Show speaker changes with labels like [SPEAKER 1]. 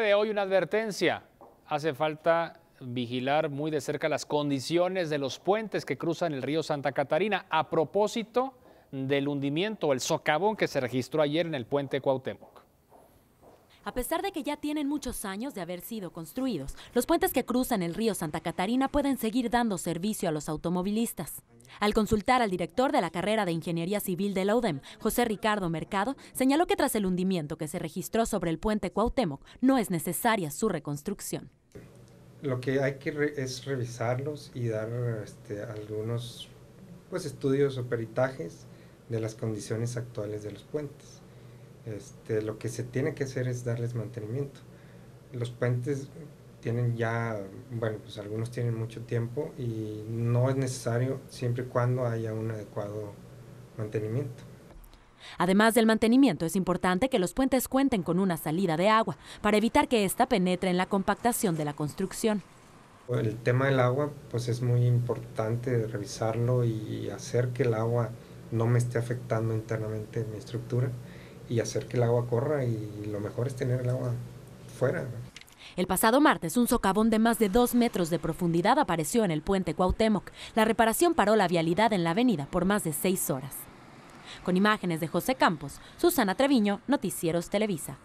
[SPEAKER 1] de hoy una advertencia. Hace falta vigilar muy de cerca las condiciones de los puentes que cruzan el río Santa Catarina a propósito del hundimiento, el socavón que se registró ayer en el puente Cuauhtémoc.
[SPEAKER 2] A pesar de que ya tienen muchos años de haber sido construidos, los puentes que cruzan el río Santa Catarina pueden seguir dando servicio a los automovilistas. Al consultar al director de la carrera de Ingeniería Civil de la UDEM, José Ricardo Mercado, señaló que tras el hundimiento que se registró sobre el puente Cuauhtémoc, no es necesaria su reconstrucción.
[SPEAKER 3] Lo que hay que es revisarlos y dar este, algunos pues, estudios o peritajes de las condiciones actuales de los puentes. Este, lo que se tiene que hacer es darles mantenimiento. Los puentes tienen ya, bueno, pues algunos tienen mucho tiempo y no es necesario siempre y cuando haya un adecuado mantenimiento.
[SPEAKER 2] Además del mantenimiento, es importante que los puentes cuenten con una salida de agua para evitar que ésta penetre en la compactación de la construcción.
[SPEAKER 3] El tema del agua, pues es muy importante revisarlo y hacer que el agua no me esté afectando internamente mi estructura y hacer que el agua corra y lo mejor es tener el agua fuera.
[SPEAKER 2] El pasado martes, un socavón de más de dos metros de profundidad apareció en el puente Cuauhtémoc. La reparación paró la vialidad en la avenida por más de seis horas. Con imágenes de José Campos, Susana Treviño, Noticieros Televisa.